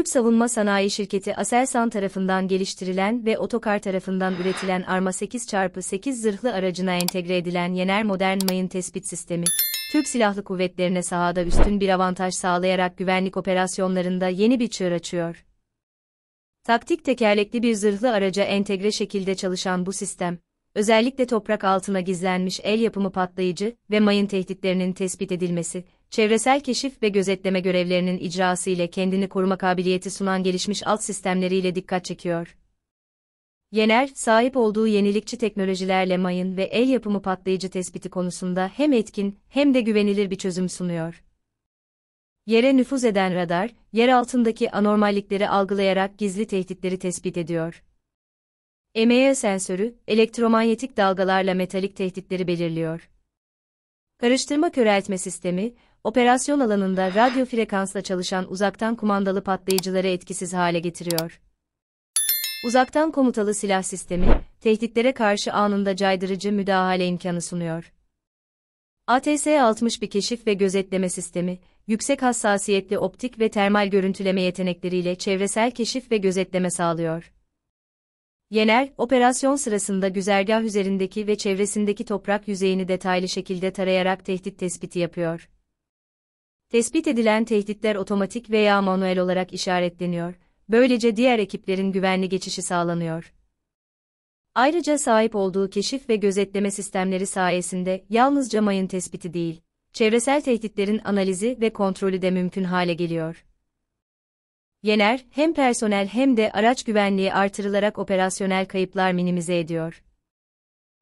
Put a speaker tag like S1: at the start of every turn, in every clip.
S1: Türk Savunma Sanayi Şirketi Aselsan tarafından geliştirilen ve Otokar tarafından üretilen Arma 8x8 zırhlı aracına entegre edilen Yener Modern Mayın Tespit Sistemi, Türk Silahlı Kuvvetlerine sahada üstün bir avantaj sağlayarak güvenlik operasyonlarında yeni bir çığır açıyor. Taktik tekerlekli bir zırhlı araca entegre şekilde çalışan bu sistem, özellikle toprak altına gizlenmiş el yapımı patlayıcı ve mayın tehditlerinin tespit edilmesi, çevresel keşif ve gözetleme görevlerinin icrası ile kendini koruma kabiliyeti sunan gelişmiş alt sistemleriyle dikkat çekiyor. Yener, sahip olduğu yenilikçi teknolojilerle mayın ve el yapımı patlayıcı tespiti konusunda hem etkin hem de güvenilir bir çözüm sunuyor. Yere nüfuz eden radar, yer altındaki anormallikleri algılayarak gizli tehditleri tespit ediyor. MEA sensörü, elektromanyetik dalgalarla metalik tehditleri belirliyor. Karıştırma köreltme sistemi, operasyon alanında radyo frekansla çalışan uzaktan kumandalı patlayıcıları etkisiz hale getiriyor. Uzaktan komutalı silah sistemi, tehditlere karşı anında caydırıcı müdahale imkanı sunuyor. ats bir keşif ve gözetleme sistemi, yüksek hassasiyetli optik ve termal görüntüleme yetenekleriyle çevresel keşif ve gözetleme sağlıyor. Yener, operasyon sırasında güzergah üzerindeki ve çevresindeki toprak yüzeyini detaylı şekilde tarayarak tehdit tespiti yapıyor. Tespit edilen tehditler otomatik veya manuel olarak işaretleniyor, böylece diğer ekiplerin güvenli geçişi sağlanıyor. Ayrıca sahip olduğu keşif ve gözetleme sistemleri sayesinde yalnızca mayın tespiti değil, çevresel tehditlerin analizi ve kontrolü de mümkün hale geliyor. Yener, hem personel hem de araç güvenliği artırılarak operasyonel kayıplar minimize ediyor.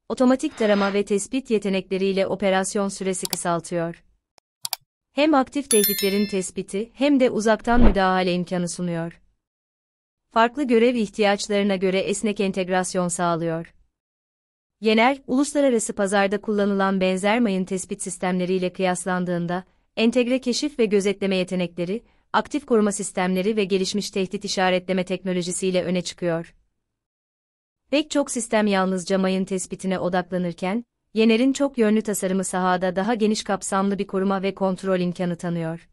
S1: Otomatik tarama ve tespit yetenekleriyle operasyon süresi kısaltıyor hem aktif tehditlerin tespiti hem de uzaktan müdahale imkanı sunuyor. Farklı görev ihtiyaçlarına göre esnek entegrasyon sağlıyor. Yener, uluslararası pazarda kullanılan benzer mayın tespit sistemleriyle kıyaslandığında, entegre keşif ve gözetleme yetenekleri, aktif koruma sistemleri ve gelişmiş tehdit işaretleme teknolojisiyle öne çıkıyor. Pek çok sistem yalnızca mayın tespitine odaklanırken, Yener'in çok yönlü tasarımı sahada daha geniş kapsamlı bir koruma ve kontrol imkanı tanıyor.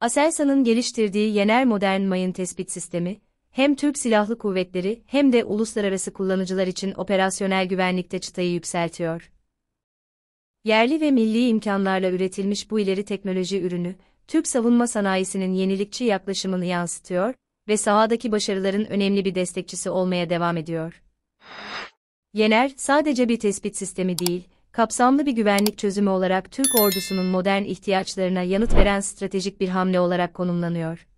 S1: Aselsan'ın geliştirdiği Yener Modern Mayın Tespit Sistemi, hem Türk Silahlı Kuvvetleri hem de uluslararası kullanıcılar için operasyonel güvenlikte çıtayı yükseltiyor. Yerli ve milli imkanlarla üretilmiş bu ileri teknoloji ürünü, Türk savunma sanayisinin yenilikçi yaklaşımını yansıtıyor ve sahadaki başarıların önemli bir destekçisi olmaya devam ediyor. Yener, sadece bir tespit sistemi değil, kapsamlı bir güvenlik çözümü olarak Türk ordusunun modern ihtiyaçlarına yanıt veren stratejik bir hamle olarak konumlanıyor.